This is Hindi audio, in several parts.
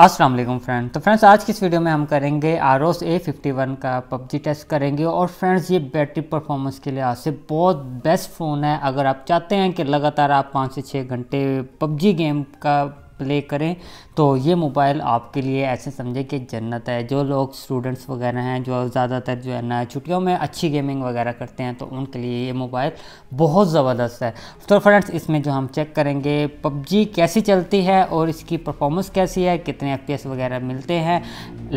असलम फ्रेंड तो फ्रेंड्स आज की इस वीडियो में हम करेंगे आर ओस ए फिफ्टी वन का पबजी टेस्ट करेंगे और फ्रेंड्स ये बैटरी परफॉर्मेंस के लिहाज से बहुत बेस्ट फ़ोन है अगर आप चाहते हैं कि लगातार आप पाँच से छः घंटे पबजी गेम का प्ले करें तो ये मोबाइल आपके लिए ऐसे समझे कि जन्नत है जो लोग स्टूडेंट्स वगैरह हैं जो ज़्यादातर जो है ना छुट्टियों में अच्छी गेमिंग वगैरह करते हैं तो उनके लिए ये मोबाइल बहुत ज़बरदस्त है तो फ्रेंड्स इसमें जो हम चेक करेंगे पबजी कैसी चलती है और इसकी परफॉर्मेंस कैसी है कितने एफ वगैरह मिलते हैं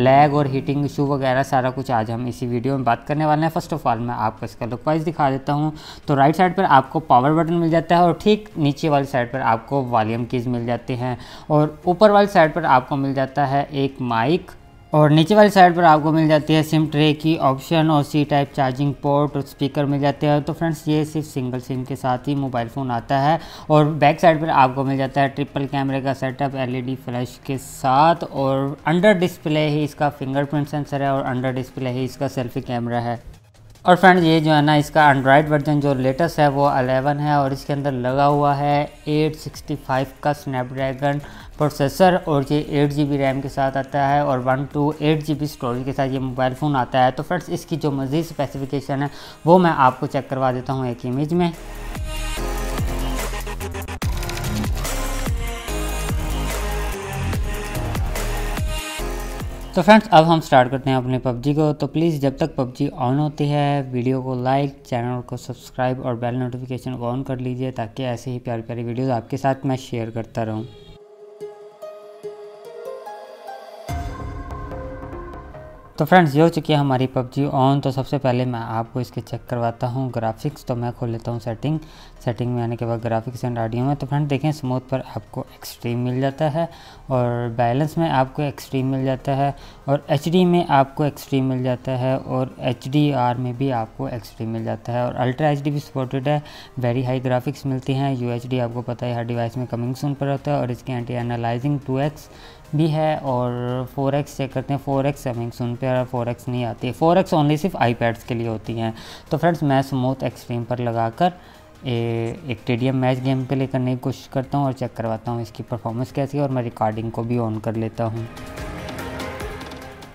लैग और हीटिंग इशू वगैरह सारा कुछ आज हम इसी वीडियो में बात करने वाले हैं फर्स्ट ऑफ ऑल मैं आपको इसका लुक वाइज दिखा देता हूँ तो राइट साइड पर आपको पावर बटन मिल जाता है और ठीक नीचे वाली साइड पर आपको वॉलीम कीज़ मिल जाती हैं और ऊपर वाली साइड पर आपको मिल जाता है एक माइक और नीचे वाली साइड पर आपको मिल जाती है सिम ट्रे की ऑप्शन और सी टाइप चार्जिंग पोर्ट और स्पीकर मिल जाते हैं तो फ्रेंड्स ये सिर्फ सिंगल सिम के साथ ही मोबाइल फ़ोन आता है और बैक साइड पर आपको मिल जाता है ट्रिपल कैमरे का सेटअप एलईडी फ्लैश के साथ और अंडर डिस्प्ले ही इसका फिंगरप्रिंट सेंसर है और अंडर डिस्प्ले ही इसका सेल्फी कैमरा है और फ्रेंड्स ये जो है ना इसका एंड्रॉयड वर्जन जो लेटेस्ट है वो 11 है और इसके अंदर लगा हुआ है 865 का स्नैपड्रैगन प्रोसेसर और ये एट जी बी रैम के साथ आता है और one two eight G B storage के साथ ये मोबाइल फ़ोन आता है तो फ्रेंड्स इसकी जो मज़ीद स्पेसिफिकेशन है वो मैं आपको चेक करवा देता हूँ एक इमेज में तो फ्रेंड्स अब हम स्टार्ट करते हैं अपने पबजी को तो प्लीज़ जब तक पबजी ऑन होती है वीडियो को लाइक चैनल को सब्सक्राइब और बेल नोटिफिकेशन ऑन कर लीजिए ताकि ऐसे ही प्यारी प्यारी वीडियोज़ आपके साथ मैं शेयर करता रहूँ तो फ्रेंड्स ये हो चुकी है हमारी पबजी ऑन तो सबसे पहले मैं आपको इसके चेक करवाता हूँ ग्राफिक्स तो मैं खोल लेता हूँ सेटिंग सेटिंग में आने के बाद ग्राफिक्स एंड ऑडियो में तो फ्रेंड्स देखें स्मूथ पर आपको एक्सट्रीम मिल जाता है और बैलेंस में आपको एक्सट्रीम मिल जाता है और एच में आपको एक्सट्रीम मिल जाता है और एच में भी आपको एक्सट्रीम मिल जाता है और अल्ट्रा एच भी सपोर्टेड है वेरी हाई ग्राफिक्स मिलती हैं यू आपको पता है हर डिवाइस में कमिंग सून पर होता है और इसके एंटी एनालाइजिंग टू भी है और फोर एक्स चेक करते हैं फोर एक्स सुन पे अगर फोर एक्स नहीं आती है फोर एक्स ओनली सिर्फ आई पैड्स के लिए होती हैं तो फ्रेंड्स मैं स्मूथ एक्सट्रीम पर लगाकर ए, एक टेडियम मैच गेम के लिए करने की कोशिश करता हूँ और चेक करवाता हूँ इसकी परफॉर्मेंस कैसी है और मैं रिकॉर्डिंग को भी ऑन कर लेता हूँ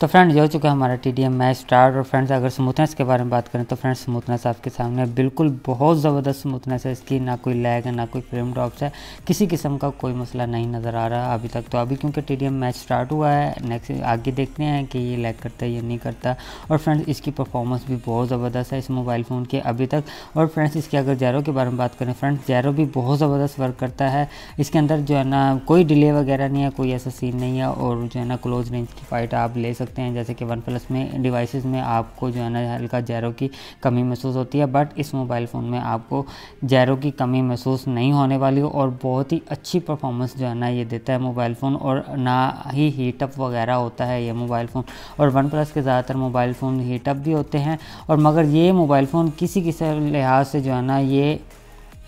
तो फ्रेंड्स ये हो चुका है हमारा T D M match start और फ्रेंड्स अगर स्मूथनेस के बारे में बात करें तो फ्रेंड्स स्मूथनेस आपके सामने बिल्कुल बहुत ज़बरदस्त स्मूथनेस है इसकी ना कोई लैग है ना कोई फ्रेम ड्रॉप्स है किसी किस्म का कोई मसला नहीं नज़र आ रहा अभी तक तो अभी क्योंकि T D M match start हुआ है नेक्स्ट आगे देखते हैं कि ये लैग करता है या नहीं करता और फ्रेंड्स इसकी परफॉर्मेंस भी बहुत ज़बरदस्त है इस मोबाइल फ़ोन के अभी तक और फ्रेंड्स इसके अगर जैरो के बारे में बात करें फ्रेंड्स जैरो भी बहुत ज़बरदस्त वर्क करता है इसके अंदर जो है ना कोई डिले वगैरह नहीं है कोई ऐसा सीन नहीं है और जो है ना क्लोज रेंज की फाइट आप ले सकते सकते हैं जैसे कि वन प्लस में डिवाइसेस में आपको जो है ना हल्का जैरो की कमी महसूस होती है बट इस मोबाइल फ़ोन में आपको जैरो की कमी महसूस नहीं होने वाली और बहुत ही अच्छी परफॉर्मेंस जो है ना ये देता है मोबाइल फ़ोन और ना ही हीटअप वगैरह होता है ये मोबाइल फ़ोन और वन प्लस के ज़्यादातर मोबाइल फ़ोन हीटअप भी होते हैं और मगर ये मोबाइल फ़ोन किसी किसी लिहाज से जो है ना ये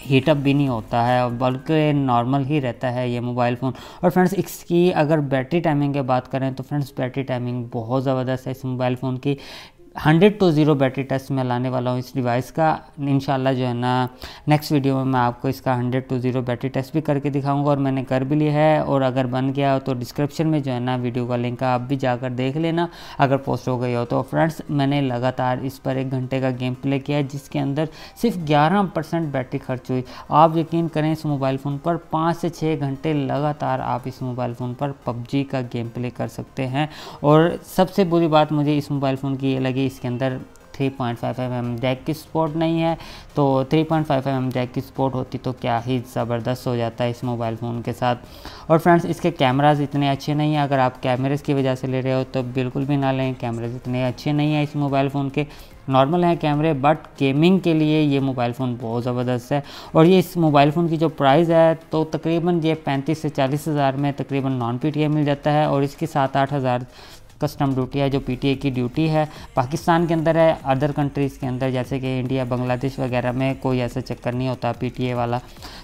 हीटअप भी नहीं होता है और बल्कि नॉर्मल ही रहता है ये मोबाइल फ़ोन और फ्रेंड्स इसकी अगर बैटरी टाइमिंग की बात करें तो फ्रेंड्स बैटरी टाइमिंग बहुत ज़बरदस्त है इस मोबाइल फ़ोन की hundred to zero battery test मैं लाने वाला हूँ इस डिवाइस का इन जो है ना नेक्स्ट वीडियो में मैं आपको इसका hundred to zero battery test भी करके दिखाऊंगा और मैंने कर भी लिया है और अगर बन गया हो तो डिस्क्रिप्शन में जो है ना वीडियो का लिंक आप भी जाकर देख लेना अगर पोस्ट हो गई हो तो फ्रेंड्स मैंने लगातार इस पर एक घंटे का गेम प्ले किया है जिसके अंदर सिर्फ ग्यारह परसेंट बैटरी खर्च हुई आप यकीन करें इस मोबाइल फ़ोन पर पाँच से छः घंटे लगातार आप इस मोबाइल फ़ोन पर पबजी का गेम प्ले कर सकते हैं और सबसे बुरी बात मुझे इस मोबाइल फ़ोन की ये लगी कि इसके अंदर 3.55 पॉइंट mm जैक की सपोर्ट नहीं है तो 3.55 पॉइंट mm जैक की सपोर्ट होती तो क्या ही ज़बरदस्त हो जाता है इस मोबाइल फ़ोन के साथ और फ्रेंड्स इसके कैमराज इतने अच्छे नहीं हैं अगर आप कैमरेज की वजह से ले रहे हो तो बिल्कुल भी ना लें कैमरेज इतने अच्छे नहीं हैं इस मोबाइल फ़ोन के नॉर्मल हैं कैमरे बट गेमिंग के लिए ये मोबाइल फ़ोन बहुत ज़बरदस्त है और ये इस मोबाइल फ़ोन की जो प्राइस है तो तकरीबन ये पैंतीस से चालीस हज़ार में तकरीबन नॉन पी मिल जाता है और इसकी सात आठ हज़ार कस्टम ड्यूटी है जो पीटीए की ड्यूटी है पाकिस्तान के अंदर है अदर कंट्रीज़ के अंदर जैसे कि इंडिया बांग्लादेश वगैरह में कोई ऐसा चक्कर नहीं होता पीटीए वाला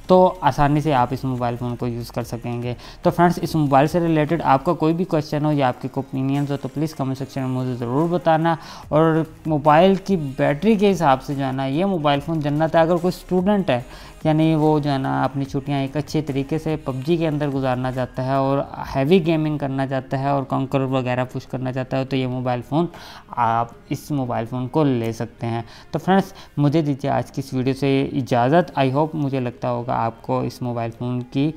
तो आसानी से आप इस मोबाइल फ़ोन को यूज़ कर सकेंगे तो फ्रेंड्स इस मोबाइल से रिलेटेड आपका कोई भी क्वेश्चन हो या आपके ओपिनियंस हो तो प्लीज़ कमेंट सेक्शन में मुझे ज़रूर बताना और मोबाइल की बैटरी के हिसाब से जो है ना ये मोबाइल फ़ोन जन्नत है अगर कोई स्टूडेंट है यानी वो जो है ना अपनी छुट्टियाँ एक अच्छे तरीके से पबजी के अंदर गुजारना चाहता है और हैवी गेमिंग करना चाहता है और कंकर वगैरह पुश करना चाहता है तो ये मोबाइल फ़ोन आप इस मोबाइल फ़ोन को ले सकते हैं तो फ्रेंड्स मुझे दीजिए आज की इस वीडियो से इजाज़त आई होप मुझे लगता होगा आपको इस मोबाइल फ़ोन की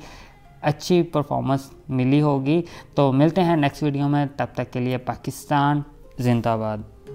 अच्छी परफॉर्मेंस मिली होगी तो मिलते हैं नेक्स्ट वीडियो में तब तक के लिए पाकिस्तान जिंदाबाद